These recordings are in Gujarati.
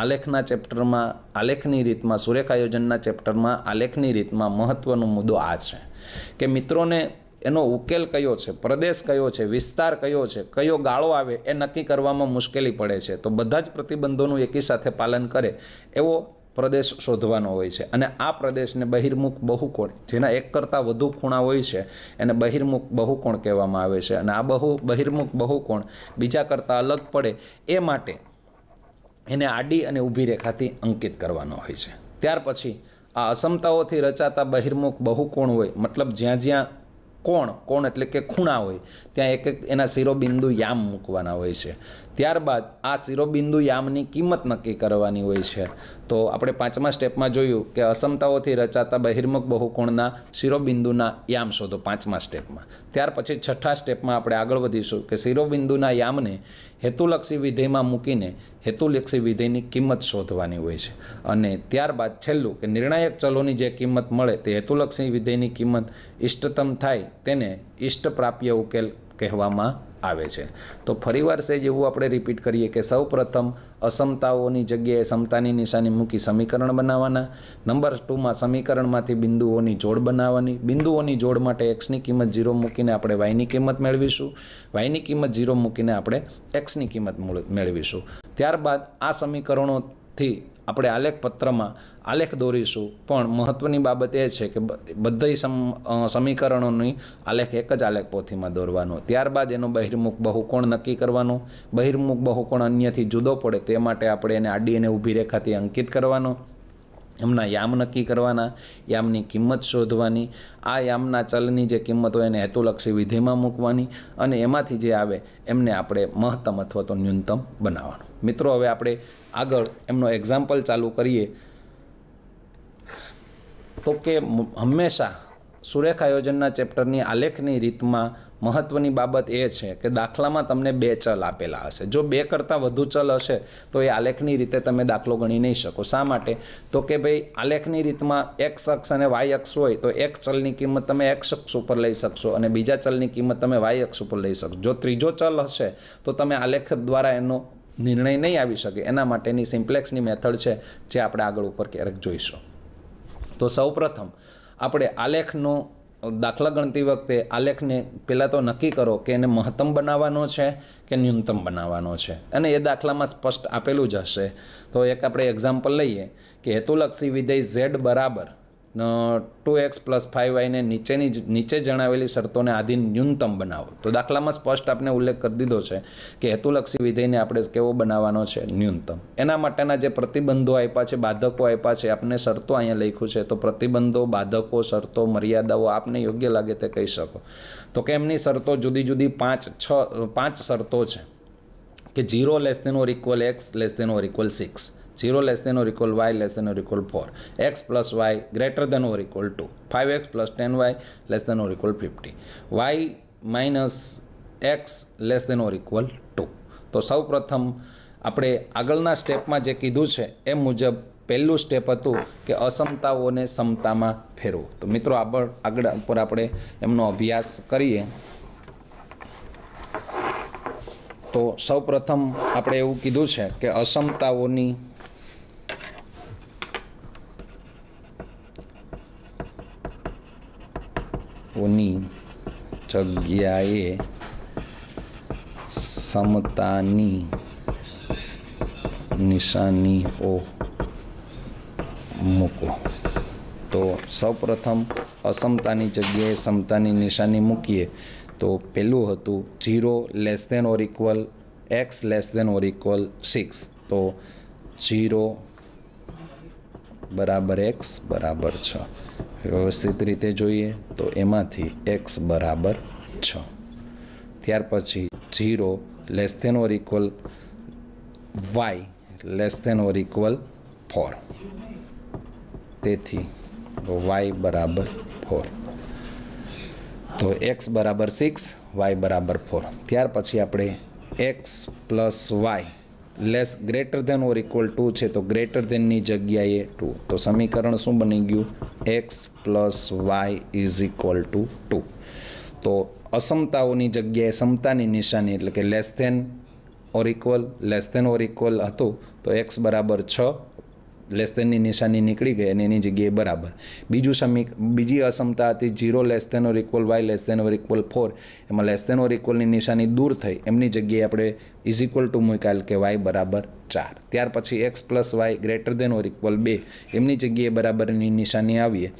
આલેખના ચેપ્ટરમાં આલેખની રીતમાં સુરેખ આયોજનના ચેપ્ટરમાં આલેખની રીતમાં મહત્ત્વનો મુદ્દો આ છે કે મિત્રોને એનો ઉકેલ કયો છે પ્રદેશ કયો છે વિસ્તાર કયો છે કયો ગાળો આવે એ નક્કી કરવામાં મુશ્કેલી પડે છે તો બધા જ પ્રતિબંધોનું એકીસાથે પાલન કરે એવો પ્રદેશ શોધવાનો હોય છે અને આ પ્રદેશને બહિર્મુખ બહુકોણ જેના એક કરતાં વધુ ખૂણા હોય છે એને બહિર્મુખ બહુકોણ કહેવામાં આવે છે અને આ બહુ બહિર્મુખ બહુકોણ બીજા કરતાં અલગ પડે એ માટે એને આડી અને ઊભી રેખાથી અંકિત કરવાનો હોય છે ત્યાર પછી આ અસમતાઓથી રચાતા બહિર્મુખ બહુકોણ હોય મતલબ જ્યાં જ્યાં કોણ કોણ એટલે કે ખૂણા હોય ત્યાં એક એક એના શિરોબિંદુ યામ મૂકવાના હોય છે ત્યારબાદ આ શિરોબિંદુ યામની કિંમત નક્કી કરવાની હોય છે તો આપણે પાંચમા સ્ટેપમાં જોયું કે અસમતાઓથી રચાતા બહિર્મુખ બહુકોણના શિરોબિંદુના યામ શોધો પાંચમા સ્ટેપમાં ત્યાર પછી છઠ્ઠા સ્ટેપમાં આપણે આગળ વધીશું કે શિરોબિંદુના યામને હેતુલક્ષી વિધેયમાં મૂકીને હેતુલક્ષી વિધેયની કિંમત શોધવાની હોય છે અને ત્યારબાદ છેલ્લું કે નિર્ણાયક ચલોની જે કિંમત મળે તે હેતુલક્ષી વિધેયની કિંમત ઇષ્ટતમ થાય તેને ઇષ્ટ પ્રાપ્ય ઉકેલ કહેવામાં આવે છે તો ફરીવાર સહેજ એવું આપણે રિપીટ કરીએ કે સૌપ્રથમ અસમતાઓની જગ્યાએ સમતાની નિશાની મૂકી સમીકરણ બનાવવાના નંબર ટુમાં સમીકરણમાંથી બિંદુઓની જોડ બનાવવાની બિંદુઓની જોડ માટે એક્સની કિંમત ઝીરો મૂકીને આપણે વાયની કિંમત મેળવીશું વાયની કિંમત ઝીરો મૂકીને આપણે એક્સની કિંમત મેળવીશું ત્યારબાદ આ સમીકરણોથી આપણે આલેખપત્રમાં આલેખ દોરીશું પણ મહત્ત્વની બાબત એ છે કે બધા સમ સમીકરણોની આલેખ એક જ આલેખ પોથીમાં દોરવાનો ત્યારબાદ એનો બહિર્મુખ બહુકોણ નક્કી કરવાનો બહિર્મુખ બહુકોણ અન્યથી જુદો પડે તે માટે આપણે એને આડી અને ઊભી રેખાથી અંકિત કરવાનો એમના યામ નક્કી કરવાના યામની કિંમત શોધવાની આ યામના ચલની જે કિંમત હોય એને હેતુલક્ષી વિધિમાં મૂકવાની અને એમાંથી જે આવે એમને આપણે મહત્તમ અથવા તો ન્યૂનતમ બનાવવાનું મિત્રો હવે આપણે આગળ એમનો એક્ઝામ્પલ ચાલુ કરીએ તો કે હંમેશા સુરેખા આયોજનના ચેપ્ટરની આલેખની રીતમાં મહત્ત્વની બાબત એ છે કે દાખલામાં તમને બે ચલ આપેલા હશે જો બે કરતાં વધુ ચલ હશે તો એ આલેખની રીતે તમે દાખલો ગણી નહીં શકો શા માટે તો કે ભાઈ આલેખની રીતમાં એક્સ અક્ષ અને વાય અક્ષ હોય તો એક ચલની કિંમત તમે એક્સ અક્ષ ઉપર લઈ શકશો અને બીજા ચલની કિંમત તમે વાય અક્ષ ઉપર લઈ શકશો જો ત્રીજો ચલ હશે તો તમે આલેખ દ્વારા એનો નિર્ણય નહીં આવી શકે એના માટેની સિમ્પ્લેક્સની મેથડ છે જે આપણે આગળ ઉપર ક્યારેક જોઈશું તો સૌપ્રથમ આપણે આલેખનો દાખલા ગણતી વખતે આલેખને પહેલાં તો નક્કી કરો કે એને મહત્તમ બનાવવાનો છે કે ન્યૂનતમ બનાવવાનો છે અને એ દાખલામાં સ્પષ્ટ આપેલું જ હશે તો એક આપણે એક્ઝામ્પલ લઈએ કે હેતુલક્ષી વિધેય ઝેડ બરાબર ટુ એક્સ પ્લસ ફાઇવ વાયને નીચેની નીચે જણાવેલી શરતોને આધીન ન્યૂનતમ બનાવો તો દાખલામાં સ્પષ્ટ આપણે ઉલ્લેખ કરી દીધો છે કે હેતુલક્ષી વિધેયને આપણે કેવો બનાવવાનો છે ન્યૂનતમ એના માટેના જે પ્રતિબંધો આપ્યા છે બાધકો આપ્યા છે આપણે શરતો અહીંયા લખ્યું છે તો પ્રતિબંધો બાધકો શરતો મર્યાદાઓ આપને યોગ્ય લાગે તે કહી શકો તો કે એમની શરતો જુદી જુદી પાંચ છ પાંચ શરતો છે કે zero less than or equal X less than or equal six 0 less than or equal y less than or equal 4, x plus y greater than or equal to 5x plus 10y less than or equal 50, y minus x less than or equal 2. તો સૌ પ્રથમ આપણે આગળના સ્ટેપમાં જે કીધું છે એ મુજબ પહેલું સ્ટેપ હતું કે અસમતાઓને સમતામાં ફેરવો તો મિત્રો આગળ આગળ ઉપર આપણે એમનો અભ્યાસ કરીએ તો સૌ પ્રથમ આપણે એવું કીધું છે કે અસમતાઓની ઓની જગ્યાએ સમતાની નિશાનીઓ મૂકો તો સૌપ્રથમ અસમતાની જગ્યાએ સમતાની નિશાની મૂકીએ તો પહેલું હતું zero less than or equal X less than or equal six તો જીરો બરાબર એક્સ બરાબર છ વ્યવસ્થિત રીતે જોઈએ તો એમાંથી એક્સ બરાબર છ ત્યાર પછી zero less than or equal Y less than or equal four તેથી વાય બરાબર ફોર તો એક્સ બરાબર સિક્સ વાય બરાબર ફોર ત્યાર પછી આપણે x plus y less greater than or equal to છે તો ગ્રેટર ધેનની જગ્યાએ ટુ તો સમીકરણ શું બની ગયું X plus Y is equal to two તો અસમતાઓની જગ્યાએ સમતાની નિશાની એટલે કે less than or equal less than or equal હતું તો એક્સ બરાબર છ લેસ દેનની નિશાની નીકળી ગઈ અને એની જગ્યાએ બરાબર બીજું સમીક બીજી અસમતા હતી zero less than or equal Y less than or equal four એમાં લેસ દેન ઓર ઇક્વલની નિશાની દૂર થઈ એમની જગ્યાએ આપણે ઇઝ ઇક્વલ ટુ મૂકાયેલ કે વાય બરાબર ચાર ત્યાર પછી X plus Y greater than or equal બે એમની જગ્યાએ બરાબરની નિશાની આવીએ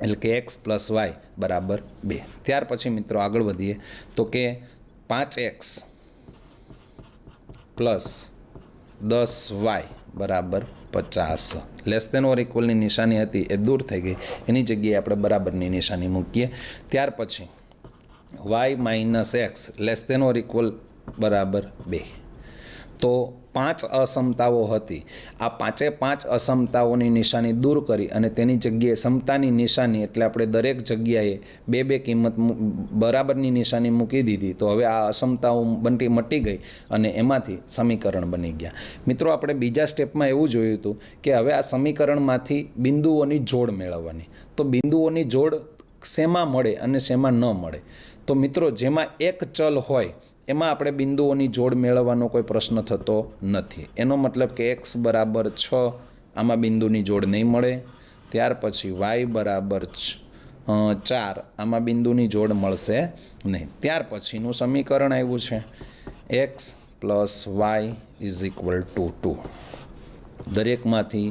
એટલે કે એક્સ પ્લસ વાય બરાબર બે ત્યાર પછી મિત્રો આગળ વધીએ તો કે પાંચ એક્સ પ્લસ દસ વાય બરાબર પચાસ લેસ દેન ઓર ઇક્વલની નિશાની હતી એ દૂર થઈ ગઈ એની જગ્યાએ આપણે બરાબરની નિશાની મૂકીએ ત્યાર પછી Y minus X less than or equal બરાબર બે તો પાંચ અસમતાઓ હતી આ પાંચે પાંચ અસમતાઓની નિશાની દૂર કરી અને તેની જગ્યાએ સમતાની નિશાની એટલે આપણે દરેક જગ્યાએ બે બે કિંમત બરાબરની નિશાની મૂકી દીધી તો હવે આ અસમતાઓ બનતી મટી ગઈ અને એમાંથી સમીકરણ બની ગયા મિત્રો આપણે બીજા સ્ટેપમાં એવું જોયું હતું કે હવે આ સમીકરણમાંથી બિંદુઓની જોડ મેળવવાની તો બિંદુઓની જોડ શેમાં મળે અને શેમાં ન મળે તો મિત્રો જેમાં એક ચલ હોય એમાં આપણે બિંદુઓની જોડ મેળવવાનો કોઈ પ્રશ્ન થતો નથી એનો મતલબ કે એક્સ બરાબર છ આમાં બિંદુની જોડ નહીં મળે ત્યાર પછી વાય બરાબર ચાર આમાં બિંદુની જોડ મળશે નહીં ત્યાર પછીનું સમીકરણ આવ્યું છે X plus Y is equal to two દરેકમાંથી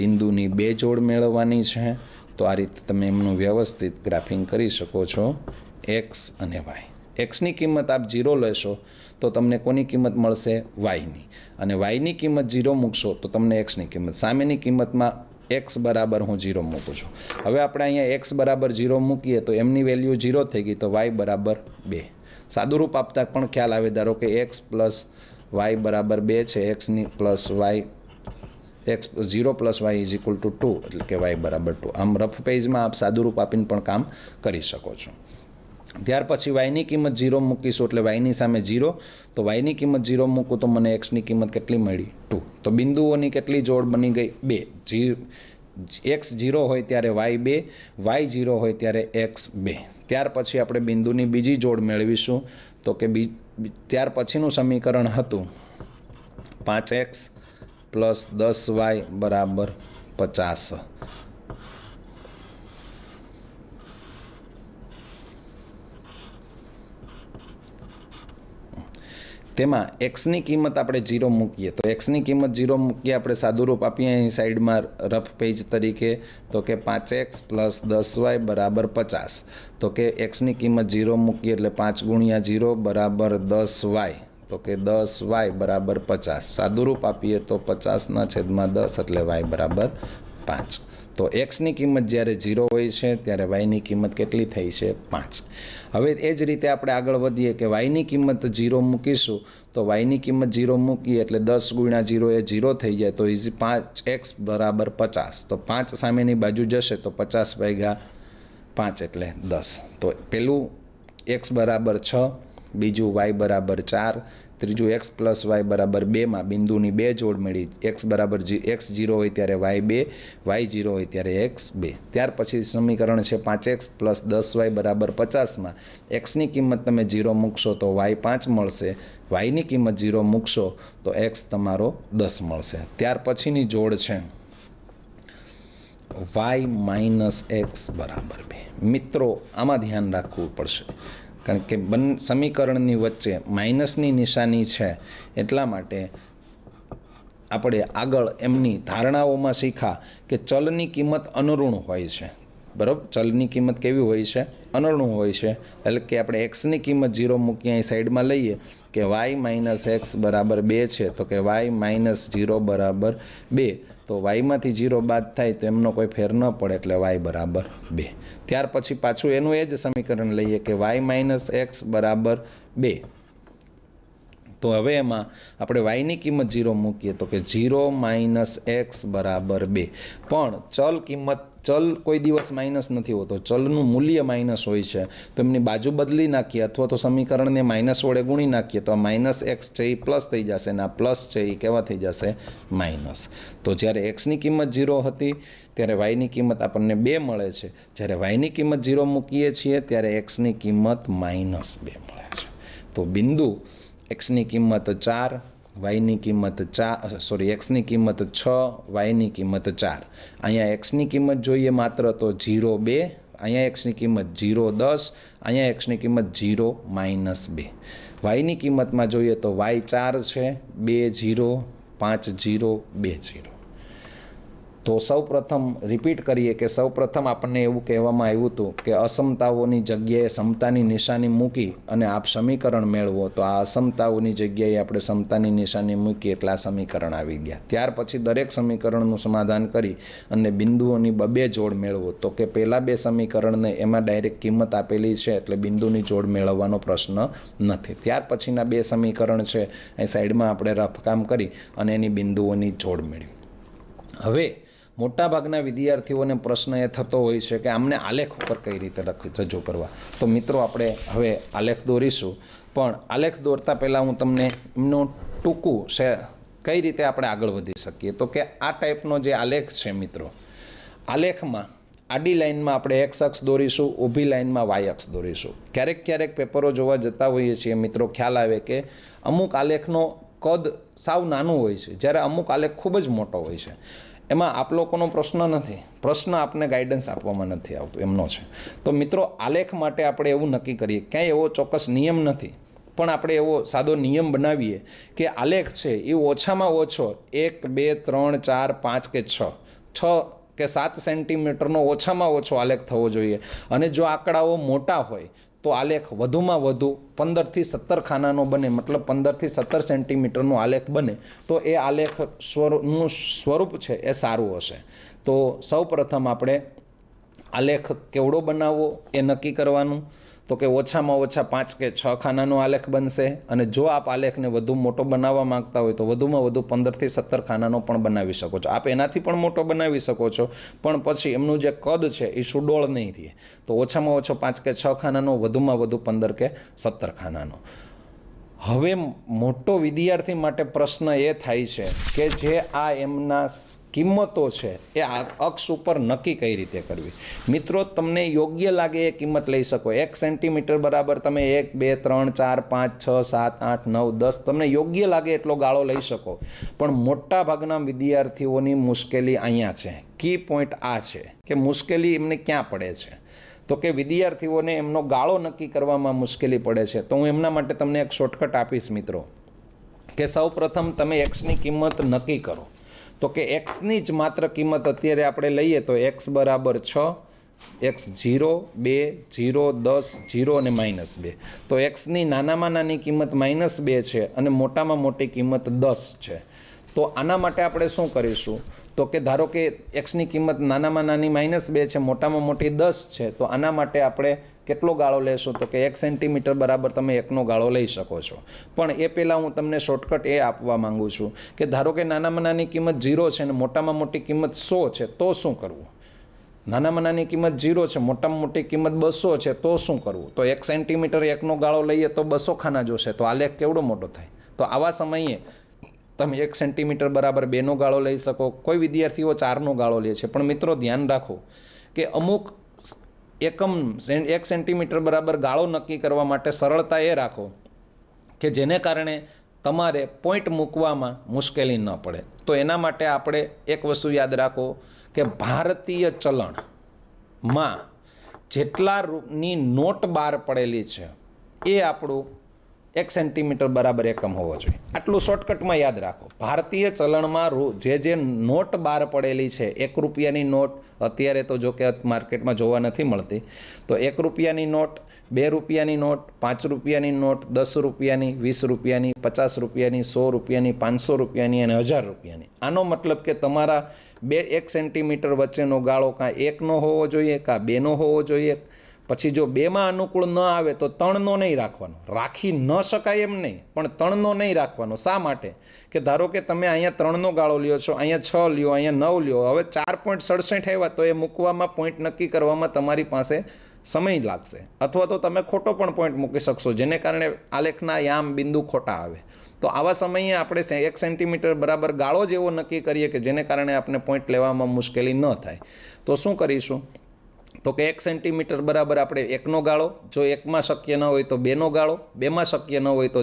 બિંદુની બે જોડ મેળવવાની છે તો આ રીતે તમે એમનું વ્યવસ્થિત ગ્રાફિંગ કરી શકો છો એક્સ અને વાય એક્સની કિંમત આપ ઝીરો લેશો તો તમને કોની કિંમત મળશે વાયની અને વાયની કિંમત ઝીરો મૂકશો તો તમને એક્સની કિંમત સામેની કિંમતમાં એક્સ બરાબર હું ઝીરો મૂકું છું હવે આપણે અહીંયા એક્સ બરાબર ઝીરો મૂકીએ તો એમની વેલ્યુ ઝીરો થઈ ગઈ તો વાય બરાબર બે સાદુરૂપ આપતા પણ ખ્યાલ આવે ધારો કે એક્સ પ્લસ વાય બરાબર બે છે એક્સની plus Y X zero plus Y is equal to two એટલે કે વાય બરાબર ટુ આમ રફ પેજમાં આપ સાદુરૂપ આપીને પણ કામ કરી શકો છો ત્યાર પછી વાયની કિંમત ઝીરો મૂકીશું એટલે વાયની સામે ઝીરો તો વાયની કિંમત ઝીરો મૂકું તો મને એક્સની કિંમત કેટલી મળી ટુ તો બિંદુઓની કેટલી જોડ બની ગઈ બે જી એક્સ ઝીરો હોય ત્યારે વાય બે વાય ઝીરો હોય ત્યારે એક્સ બે ત્યાર પછી આપણે બિંદુની બીજી જોડ મેળવીશું તો કે બી ત્યાર પછીનું સમીકરણ હતું પાંચ એક્સ પ્લસ દસ વાય બરાબર પચાસ તેમાં એક્સની કિંમત આપણે ઝીરો મૂકીએ તો એક્સની કિંમત ઝીરો મૂકીએ આપણે સાદુરૂપ આપીએ અહીં સાઈડમાં રફ પેજ તરીકે તો કે પાંચ એક્સ પ્લસ દસ વાય બરાબર પચાસ તો કે એક્સની કિંમત ઝીરો મૂકીએ એટલે પાંચ ગુણ્યા ઝીરો બરાબર દસ વાય તો કે દસ વાય બરાબર પચાસ સાદુરૂપ આપીએ તો પચાસના છેદમાં દસ એટલે વાય બરાબર પાંચ તો એક્સની કિંમત જ્યારે ઝીરો હોય છે ત્યારે વાયની કિંમત કેટલી થઈ છે પાંચ હવે એ જ રીતે આપણે આગળ વધીએ કે વાયની કિંમત ઝીરો મૂકીશું તો વાયની કિંમત ઝીરો મૂકીએ એટલે દસ ગુણ્યા ઝીરો એ ઝીરો થઈ જાય તો ઇઝી પાંચ એક્સ બરાબર પચાસ તો પાંચ સામેની બાજુ જશે તો પચાસ ભાગ્યા પાંચ એટલે દસ તો પેલું એક્સ બરાબર છ બીજું વાય બરાબર ચાર ત્રીજું એક્સ પ્લસ વાય બરાબર બેમાં બિંદુની બે જોડ મળી એક્સ બરાબર જી એક્સ જીરો હોય ત્યારે વાય બે વાય ઝીરો હોય ત્યારે એક્સ બે ત્યાર પછી સમીકરણ છે પાંચ એક્સ પ્લસ દસ વાય બરાબર પચાસમાં એક્સની કિંમત તમે જીરો મૂકશો તો વાય પાંચ મળશે વાયની કિંમત જીરો મૂકશો તો એક્સ તમારો દસ મળશે ત્યાર પછીની જોડ છે વાય માઇનસ એક્સ બરાબર બે મિત્રો આમાં ધ્યાન રાખવું પડશે કારણ કે બન સમીકરણની વચ્ચે માઇનસની નિશાની છે એટલા માટે આપણે આગળ એમની ધારણાઓમાં શીખા કે ચલની કિંમત અનુઋણ હોય છે બરાબર ચલની કિંમત કેવી હોય છે અનર્ણું હોય છે એટલે કે આપણે એક્સની કિંમત ઝીરો મૂકીએ અહીં સાઈડમાં લઈએ કે વાય માઇનસ એક્સ બરાબર બે છે તો કે વાય માઇનસ ઝીરો બરાબર બે તો વાયમાંથી જીરો બાદ થાય તો એમનો કોઈ ફેર ન પડે એટલે વાય બરાબર બે ત્યાર પછી પાછું એનું એ જ સમીકરણ લઈએ કે વાય માઇનસ એક્સ બરાબર બે તો હવે એમાં આપણે વાયની કિંમત જીરો મૂકીએ તો કે ઝીરો માઇનસ એક્સ બરાબર બે પણ ચલ કિંમત ચલ કોઈ દિવસ માઇનસ નથી હોતો ચલનું મૂલ્ય માઇનસ હોય છે તો એમની બાજુ બદલી નાખીએ અથવા તો સમીકરણને માઇનસ વડે ગુણી નાખીએ તો આ માઇનસ એક્સ છે એ પ્લસ થઈ જશે ને આ પ્લસ છે એ કેવા થઈ જશે માઇનસ તો જ્યારે એક્સની કિંમત ઝીરો હતી ત્યારે વાયની કિંમત આપણને બે મળે છે જ્યારે વાયની કિંમત ઝીરો મૂકીએ છીએ ત્યારે એક્સની કિંમત માઇનસ બે મળે છે તો બિંદુ એક્સની કિંમત ચાર વાયની કિંમત ચાર સોરી એક્સની કિંમત છ વાયની કિંમત ચાર અહીંયા એક્સની કિંમત જોઈએ માત્ર તો ઝીરો બે અહીંયા એક્સની કિંમત ઝીરો દસ અહીંયા એક્સની કિંમત ઝીરો માઇનસ બે વાયની કિંમતમાં જોઈએ તો વાય ચાર છે બે ઝીરો પાંચ ઝીરો બે ઝીરો તો સૌ પ્રથમ રિપીટ કરીએ કે સૌ પ્રથમ આપણને એવું કહેવામાં આવ્યું હતું કે અસમતાઓની જગ્યાએ સમતાની નિશાની મૂકી અને આપ સમીકરણ મેળવો તો આ અસમતાઓની જગ્યાએ આપણે સમતાની નિશાની મૂકી એટલે આ સમીકરણ આવી ગયા ત્યાર પછી દરેક સમીકરણનું સમાધાન કરી અને બિંદુઓની બબે જોડ મેળવો તો કે પહેલાં બે સમીકરણને એમાં ડાયરેક્ટ કિંમત આપેલી છે એટલે બિંદુની જોડ મેળવવાનો પ્રશ્ન નથી ત્યાર પછીના બે સમીકરણ છે એ સાઈડમાં આપણે રફકામ કરી અને એની બિંદુઓની જોડ મેળવી હવે મોટાભાગના વિદ્યાર્થીઓને પ્રશ્ન એ થતો હોય છે કે આમને આલેખ ઉપર કઈ રીતે રજૂ કરવા તો મિત્રો આપણે હવે આલેખ દોરીશું પણ આલેખ દોરતા પહેલાં હું તમને એમનું ટૂંકું છે કઈ રીતે આપણે આગળ વધી શકીએ તો કે આ ટાઈપનો જે આલેખ છે મિત્રો આલેખમાં આડી લાઇનમાં આપણે એક્સ અક્ષ દોરીશું ઊભી લાઇનમાં વાય અક્ષ દોરીશું ક્યારેક ક્યારેક પેપરો જોવા જતા હોઈએ છીએ મિત્રો ખ્યાલ આવે કે અમુક આલેખનો કદ સાવ નાનું હોય છે જ્યારે અમુક આલેખ ખૂબ જ મોટો હોય છે એમાં આપ લોકોનો પ્રશ્ન નથી પ્રશ્ન આપને ગાઈડન્સ આપવામાં નથી આવતો એમનો છે તો મિત્રો આલેખ માટે આપણે એવું નક્કી કરીએ ક્યાંય એવો ચોક્કસ નિયમ નથી પણ આપણે એવો સાદો નિયમ બનાવીએ કે આલેખ છે એ ઓછામાં ઓછો એક બે ત્રણ ચાર પાંચ કે છ છ કે સાત સેન્ટીમીટરનો ઓછામાં ઓછો આલેખ થવો જોઈએ અને જો આંકડાઓ મોટા હોય તો આલેખ વધુમાં વધુ પંદરથી સત્તર ખાનાનો બને મતલબ પંદરથી સત્તર સેન્ટીમીટરનો આલેખ બને તો એ આલેખ સ્વરૂપનું સ્વરૂપ છે એ સારું હશે તો સૌ પ્રથમ આપણે આલેખ કેવડો બનાવવો એ નક્કી કરવાનું તો કે ઓછામાં ઓછા પાંચ કે છ ખાનાનો આલેખ બનશે અને જો આપ આલેખને વધુ મોટો બનાવવા માગતા હોય તો વધુમાં વધુ પંદરથી સત્તર ખાનાનો પણ બનાવી શકો છો આપ એનાથી પણ મોટો બનાવી શકો છો પણ પછી એમનું જે કદ છે એ સુડોળ નહીં રહે તો ઓછામાં ઓછો પાંચ કે છ ખાનાનો વધુમાં વધુ પંદર કે સત્તર ખાનાનો હવે મોટો વિદ્યાર્થી માટે પ્રશ્ન એ થાય છે કે જે આ એમના કિંમતો છે એ અક્ષ ઉપર નક્કી કઈ રીતે કરવી મિત્રો તમને યોગ્ય લાગે એ કિંમત લઈ શકો એક સેન્ટીમીટર બરાબર તમે એક બે ત્રણ ચાર પાંચ છ સાત આઠ નવ દસ તમને યોગ્ય લાગે એટલો ગાળો લઈ શકો પણ મોટા ભાગના વિદ્યાર્થીઓની મુશ્કેલી અહીંયા છે કી પોઈન્ટ આ છે કે મુશ્કેલી એમને ક્યાં પડે છે તો કે વિદ્યાર્થીઓને એમનો ગાળો નક્કી કરવામાં મુશ્કેલી પડે છે તો હું એમના માટે તમને એક શોર્ટકટ આપીશ મિત્રો કે સૌ પ્રથમ તમે એક્સની કિંમત નક્કી કરો તો કે એક્સની જ માત્ર કિંમત અત્યારે આપણે લઈએ તો એક્સ બરાબર છ એક્સ જીરો બે જીરો દસ જીરો અને માઇનસ બે તો એક્સની નાનામાં નાની કિંમત માઇનસ બે છે અને મોટામાં મોટી કિંમત દસ છે તો આના માટે આપણે શું કરીશું તો કે ધારો કે એક્સની કિંમત નાનામાં નાની માઇનસ બે છે મોટામાં મોટી દસ છે તો આના માટે આપણે કેટલો ગાળો લેશો તો કે એક સેન્ટીમીટર બરાબર તમે એકનો ગાળો લઈ શકો છો પણ એ પહેલાં હું તમને શોર્ટકટ એ આપવા માગું છું કે ધારો કે નાનામાં નાની કિંમત ઝીરો છે અને મોટામાં મોટી કિંમત સો છે તો શું કરવું નાનામાં નાની કિંમત ઝીરો છે મોટામાં મોટી કિંમત બસો છે તો શું કરવું તો એક સેન્ટીમીટર એકનો ગાળો લઈએ તો બસો ખાના જોશે તો આલેખ કેવડો મોટો થાય તો આવા સમયે તમે એક સેન્ટીમીટર બરાબર બેનો ગાળો લઈ શકો કોઈ વિદ્યાર્થીઓ ચારનો ગાળો લે છે પણ મિત્રો ધ્યાન રાખો કે અમુક એકમ એક સેન્ટીમીટર બરાબર ગાળો નક્કી કરવા માટે સરળતા એ રાખો કે જેને કારણે તમારે પોઈન્ટ મૂકવામાં મુશ્કેલી ન પડે તો એના માટે આપણે એક વસ્તુ યાદ રાખો કે ભારતીય ચલણમાં જેટલા રૂપની નોટ બહાર પડેલી છે એ આપણું એક સેન્ટીમીટર બરાબર એકમ હોવો જોઈએ આટલું શોર્ટકટમાં યાદ રાખો ભારતીય ચલણમાં જે જે નોટ બહાર પડેલી છે એક રૂપિયાની નોટ અત્યારે તો જો કે માર્કેટમાં જોવા નથી મળતી તો એક રૂપિયાની નોટ બે રૂપિયાની નોટ પાંચ રૂપિયાની નોટ દસ રૂપિયાની વીસ રૂપિયાની પચાસ રૂપિયાની સો રૂપિયાની પાંચસો રૂપિયાની અને હજાર રૂપિયાની આનો મતલબ કે તમારા બે એક સેન્ટીમીટર વચ્ચેનો ગાળો કાં એકનો હોવો જોઈએ કાં બેનો હોવો જોઈએ પછી જો બેમાં અનુકૂળ ન આવે તો ત્રણનો નહીં રાખવાનો રાખી ન શકાય એમ નહીં પણ ત્રણનો નહીં રાખવાનો શા માટે કે ધારો કે તમે અહીંયા ત્રણનો ગાળો લ્યો છો અહીંયા છ લ્યો અહીંયા નવ લ્યો હવે ચાર પોઈન્ટ સડસઠ આવ્યા તો એ મૂકવામાં પોઈન્ટ નક્કી કરવામાં તમારી પાસે સમય લાગશે અથવા તો તમે ખોટો પણ પોઈન્ટ મૂકી શકશો જેને કારણે આલેખના યામ બિંદુ ખોટા આવે તો આવા સમયે આપણે એક સેન્ટીમીટર બરાબર ગાળો જેવો નક્કી કરીએ કે જેને કારણે આપણે પોઈન્ટ લેવામાં મુશ્કેલી ન થાય તો શું કરીશું તો કે એક સેન્ટીમીટર બરાબર આપણે એકનો ગાળો જો એકમાં શક્ય ન હોય તો બેનો ગાળો બેમાં શક્ય ન હોય તો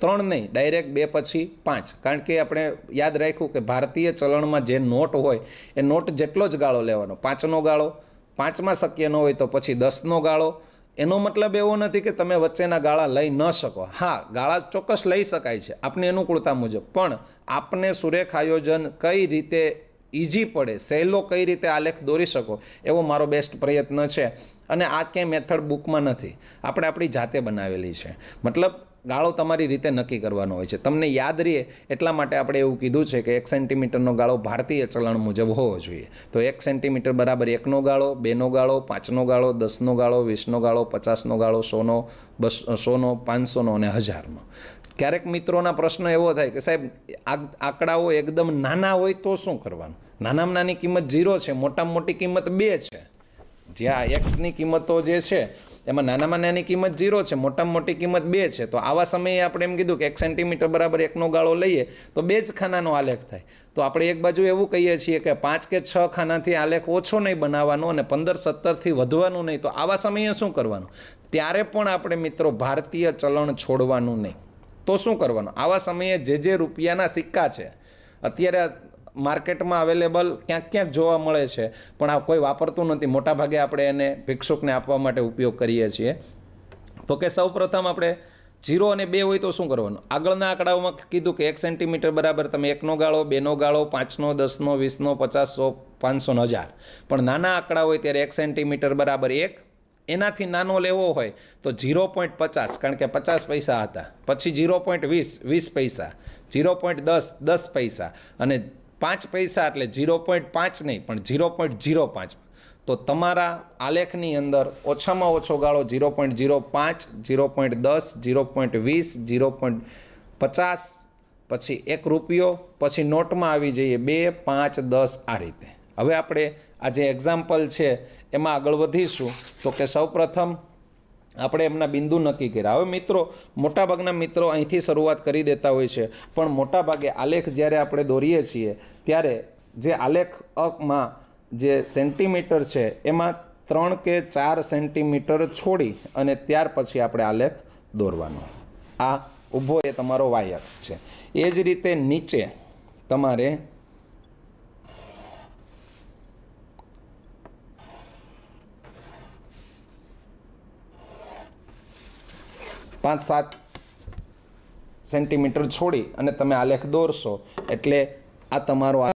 ત્રણ નહીં ડાયરેક્ટ બે પછી પાંચ કારણ કે આપણે યાદ રાખ્યું કે ભારતીય ચલણમાં જે નોટ હોય એ નોટ જેટલો જ ગાળો લેવાનો પાંચનો ગાળો પાંચમાં શક્ય ન હોય તો પછી દસનો ગાળો એનો મતલબ એવો નથી કે તમે વચ્ચેના ગાળા લઈ ન શકો હા ગાળા ચોક્કસ લઈ શકાય છે આપની અનુકૂળતા મુજબ પણ આપને સુરેખ આયોજન કઈ રીતે ઇઝી પડે સહેલો કઈ રીતે આલેખ દોરી શકો એવો મારો બેસ્ટ પ્રયત્ન છે અને આ ક્યાંય મેથડ બુકમાં નથી આપણે આપણી જાતે બનાવેલી છે મતલબ ગાળો તમારી રીતે નક્કી કરવાનો હોય છે તમને યાદ રહીએ એટલા માટે આપણે એવું કીધું છે કે એક સેન્ટીમીટરનો ગાળો ભારતીય ચલણ મુજબ હોવો જોઈએ તો એક સેન્ટીમીટર બરાબર એકનો ગાળો બેનો ગાળો પાંચનો ગાળો દસનો ગાળો વીસનો ગાળો પચાસનો ગાળો સોનો બસ સોનો પાંચસોનો અને હજારનો ક્યારેક મિત્રોના પ્રશ્ન એવો થાય કે સાહેબ આંકડાઓ એકદમ નાના હોય તો શું કરવાનું નાનામાં નાની કિંમત ઝીરો છે મોટામાં મોટી કિંમત બે છે જ્યાં એક્સની કિંમતો જે છે એમાં નાનામાં નાની કિંમત ઝીરો છે મોટામાં મોટી કિંમત બે છે તો આવા સમયે આપણે એમ કીધું કે એક સેન્ટીમીટર બરાબર એકનો ગાળો લઈએ તો બે જ ખાનાનો આલેખ થાય તો આપણે એક બાજુ એવું કહીએ છીએ કે પાંચ કે છ ખાનાથી આલેખ ઓછો નહીં બનાવવાનો અને પંદર સત્તરથી વધવાનું નહીં તો આવા સમયે શું કરવાનું ત્યારે પણ આપણે મિત્રો ભારતીય ચલણ છોડવાનું નહીં તો શું કરવાનું આવા સમયે જે જે રૂપિયાના સિક્કા છે અત્યારે માર્કેટમાં અવેલેબલ ક્યાંક ક્યાંક જોવા મળે છે પણ આ કોઈ વાપરતું નથી મોટાભાગે આપણે એને ભિક્ષુકને આપવા માટે ઉપયોગ કરીએ છીએ તો કે સૌપ્રથમ આપણે જીરો અને બે હોય તો શું કરવાનું આગળના આંકડાઓમાં કીધું કે એક સેન્ટીમીટર બરાબર તમે એકનો ગાળો બેનો ગાળો પાંચનો દસનો વીસનો પચાસસો પાંચસો હજાર પણ નાના આંકડા હોય ત્યારે એક સેન્ટીમીટર બરાબર એક એનાથી નાનો લેવો હોય તો ઝીરો પોઈન્ટ પચાસ કારણ કે પચાસ પૈસા હતા પછી ઝીરો પોઈન્ટ વીસ વીસ પૈસા ઝીરો પોઈન્ટ દસ દસ પૈસા અને પાંચ પૈસા એટલે ઝીરો પોઈન્ટ પાંચ નહીં પણ ઝીરો પોઈન્ટ ઝીરો પાંચ તો તમારા આલેખની અંદર ઓછામાં ઓછો ગાળો ઝીરો પોઈન્ટ ઝીરો પાંચ ઝીરો પોઈન્ટ દસ ઝીરો પોઈન્ટ વીસ ઝીરો પોઈન્ટ પચાસ પછી એક રૂપિયો પછી નોટમાં આવી જઈએ બે પાંચ દસ આ રીતે હવે આપણે આ જે એક્ઝામ્પલ છે એમાં આગળ વધીશું તો કે સૌપ્રથમ આપણે એમના બિંદુ નક્કી કર્યા હવે મિત્રો મોટાભાગના મિત્રો અહીંથી શરૂઆત કરી દેતા હોય છે પણ મોટાભાગે આલેખ જ્યારે આપણે દોરીએ છીએ ત્યારે જે આલેખ અકમાં જે સેન્ટીમીટર છે એમાં ત્રણ કે ચાર સેન્ટીમીટર છોડી અને ત્યાર પછી આપણે આલેખ દોરવાનો આ ઊભો એ તમારો વાયક્ષ છે એ જ રીતે નીચે તમારે પાંચ સાત સેન્ટીમીટર છોડી અને તમે આલેખ દોરશો એટલે આ તમારો